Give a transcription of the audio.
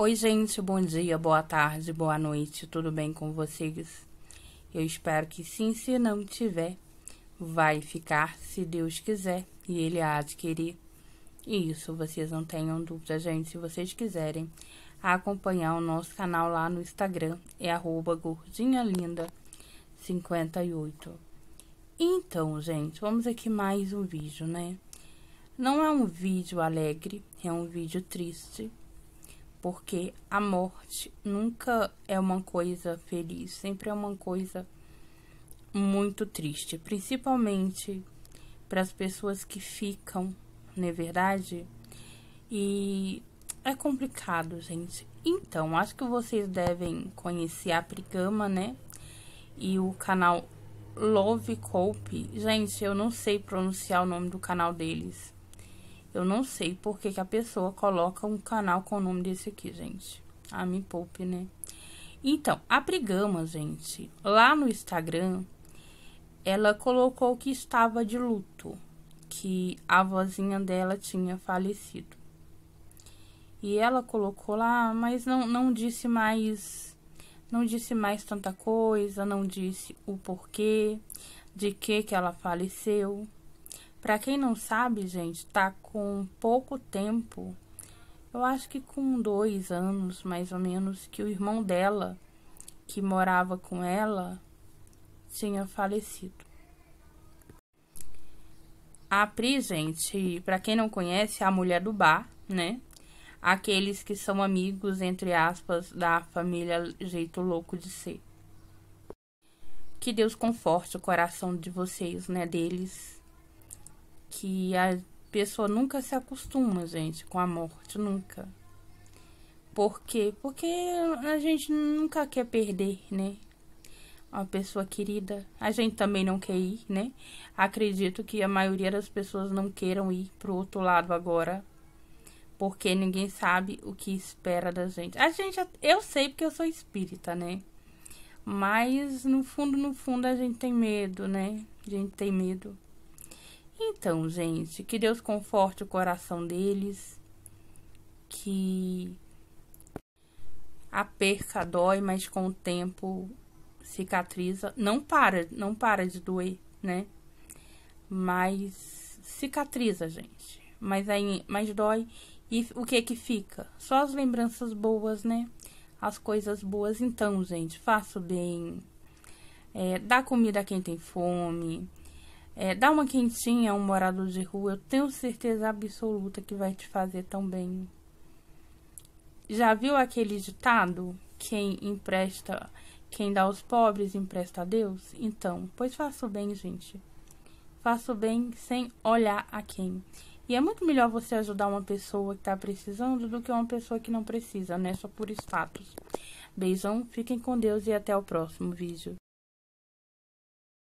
Oi, gente, bom dia, boa tarde, boa noite, tudo bem com vocês? Eu espero que sim, se não tiver, vai ficar se Deus quiser e Ele há de querer. E isso vocês não tenham dúvida, gente. Se vocês quiserem acompanhar o nosso canal lá no Instagram, é gordinhalinda58. Então, gente, vamos aqui mais um vídeo, né? Não é um vídeo alegre, é um vídeo triste porque a morte nunca é uma coisa feliz, sempre é uma coisa muito triste, principalmente para as pessoas que ficam, não é verdade? E é complicado, gente. Então, acho que vocês devem conhecer a Prigama, né? E o canal Love Cope. Gente, eu não sei pronunciar o nome do canal deles. Eu não sei por que, que a pessoa coloca um canal com o nome desse aqui, gente. Ah, me poupe, né? Então, a Brigama gente, lá no Instagram, ela colocou que estava de luto, que a vozinha dela tinha falecido. E ela colocou lá, mas não, não disse mais, não disse mais tanta coisa, não disse o porquê, de que que ela faleceu. Para quem não sabe, gente, tá com pouco tempo, eu acho que com dois anos mais ou menos, que o irmão dela, que morava com ela, tinha falecido. A Pri, gente, para quem não conhece, é a mulher do bar, né? Aqueles que são amigos, entre aspas, da família Jeito Louco de Ser. Que Deus conforte o coração de vocês, né? Deles que a pessoa nunca se acostuma, gente, com a morte, nunca. Por quê? Porque a gente nunca quer perder, né? Uma pessoa querida. A gente também não quer ir, né? Acredito que a maioria das pessoas não queiram ir pro outro lado agora. Porque ninguém sabe o que espera da gente. A gente, eu sei porque eu sou espírita, né? Mas no fundo, no fundo, a gente tem medo, né? A gente tem medo. Então, gente, que Deus conforte o coração deles, que a perca dói, mas com o tempo cicatriza. Não para, não para de doer, né? Mas cicatriza, gente. Mas aí, mas dói. E o que é que fica? Só as lembranças boas, né? As coisas boas. Então, gente, faça o bem. É, dá comida a quem tem fome é, dá uma quentinha a um morador de rua, eu tenho certeza absoluta que vai te fazer tão bem. Já viu aquele ditado? Quem empresta, quem dá aos pobres empresta a Deus? Então, pois faça o bem, gente. Faça o bem sem olhar a quem. E é muito melhor você ajudar uma pessoa que está precisando do que uma pessoa que não precisa, né? Só por status. Beijão, fiquem com Deus e até o próximo vídeo.